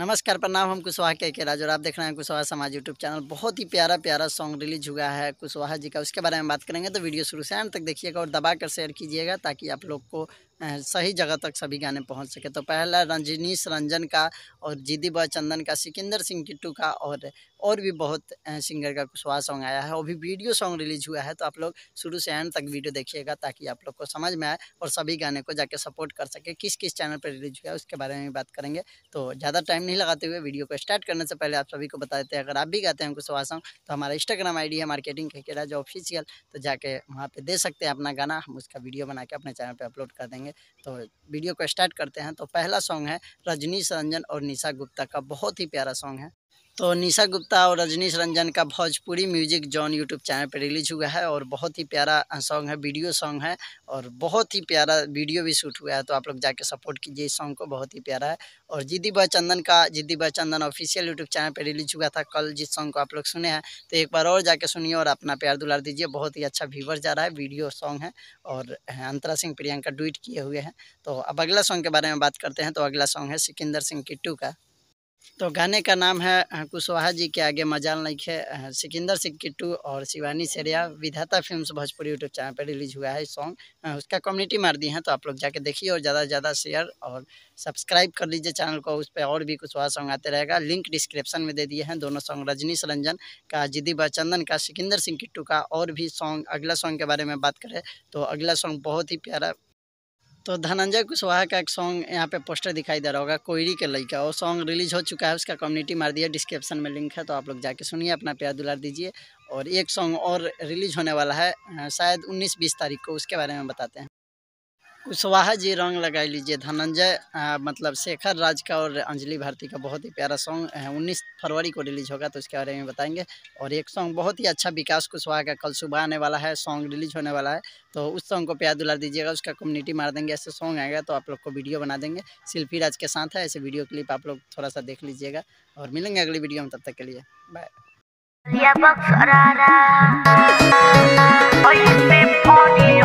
नमस्कार प्रणाम हम कुशवाहा के राज और आप देख रहे हैं कुशवाहा समाज यूट्यूब चैनल बहुत ही प्यारा प्यारा सॉन्ग रिलीज हुआ है कुशवाहा जी का उसके बारे में बात करेंगे तो वीडियो शुरू से एंड तक देखिएगा और दबा कर शेयर कीजिएगा ताकि आप लोग को सही जगह तक सभी गाने पहुंच सके तो पहला रंजनीश रंजन का और जीदी बॉय चंदन का सिकंदर सिंह किट्टू का और और भी बहुत सिंगर का कुशवाहा सॉन्ग आया है और भी वीडियो सॉन्ग रिलीज हुआ है तो आप लोग शुरू से एंड तक वीडियो देखिएगा ताकि आप लोग को समझ में आए और सभी गाने को जाके सपोर्ट कर सके किस किस चैनल पर रिलीज हुआ है उसके बारे में भी बात करेंगे तो ज़्यादा टाइम नहीं लगाते हुए वीडियो को स्टार्ट करने से पहले आप सभी को बता देते हैं अगर आप भी गाते हैं कुशवाहा सॉन्ग तो हमारा इंस्टाग्राम आई है मार्केटिंग खेकेरा जो ऑफिशियल तो जाके वहाँ पर दे सकते हैं अपना गाना हम उसका वीडियो बना के अपने चैनल पर अपलोड कर देंगे करेंगे तो वीडियो को स्टार्ट करते हैं तो पहला सॉन्ग है रजनीश रंजन और निशा गुप्ता का बहुत ही प्यारा सॉन्ग है तो निशा गुप्ता और रजनीश रंजन का Bhojpuri music zone YouTube channel पर रिलीज हुआ है और बहुत ही प्यारा सॉन्ग है वीडियो सॉन्ग है और बहुत ही प्यारा वीडियो भी शूट हुआ है तो आप लोग जाके सपोर्ट कीजिए इस सॉन्ग को बहुत ही प्यारा है और जिद्दी बॉय चंदन का जिद्दी boy Chandan official YouTube channel पर रिलीज हुआ था कल जिस सॉन्ग को आप लोग सुने हैं तो एक बार और जाके सुनिए और अपना प्यार दुलार दीजिए बहुत ही अच्छा व्यूवर जा रहा है वीडियो सॉन्ग है और अंतरा सिंह प्रियंका ट्वीट किए हुए हैं तो अब अगला सॉन्ग के बारे में बात करते हैं तो अगला सॉन्ग है सिकंदर सिंह किट्टू का तो गाने का नाम है कुशवाहा जी के आगे मजाल नहीं है सिकंदर सिंह किट्टू और Shivani Seriya Vidhata films Bhojpuri YouTube channel पर रिलीज हुआ है सॉन्ग उसका कम्युनिटी मार दी है तो आप लोग जाके देखिए और ज़्यादा से ज़्यादा शेयर और सब्सक्राइब कर लीजिए चैनल को उस पर और भी कुशवाहा सॉन्ग आते रहेगा लिंक डिस्क्रिप्शन में दे दिए हैं दोनों सॉन्ग रजनीश रंजन का जिदी बचंदन का सिकंदर सिंह किट्टू का और भी सॉन्ग अगला सॉन्ग के बारे में बात करें तो अगला सॉन्ग बहुत ही प्यारा तो धनंजय कुशवाहा का एक सॉन्ग यहाँ पे पोस्टर दिखाई दे रहा होगा कोयरी के लई का वो सॉन्ग रिलीज हो चुका है उसका कम्युनिटी मार दिया डिस्क्रिप्शन में लिंक है तो आप लोग जाके सुनिए अपना प्यार दुलार दीजिए और एक सॉन्ग और रिलीज होने वाला है शायद 19-20 तारीख को उसके बारे में बताते हैं कुशवाहा जी रंग लगा लीजिए धनंजय मतलब शेखर राज का और अंजलि भारती का बहुत ही प्यारा सॉन्ग उन्नीस फरवरी को रिलीज होगा तो उसके बारे में बताएंगे और एक सॉन्ग बहुत ही अच्छा विकास कुशवाहा का कल सुबह आने वाला है सॉन्ग रिलीज होने वाला है तो उस सॉन्ग को प्यार दुला दीजिएगा उसका कम्युनिटी मार देंगे ऐसे सॉन्ग आएगा तो आप लोग को वीडियो बना देंगे शिल्पी राज के साथ है ऐसे वीडियो क्लिप आप लोग थोड़ा सा देख लीजिएगा और मिलेंगे अगली वीडियो में तब तक के लिए बाय और इसमें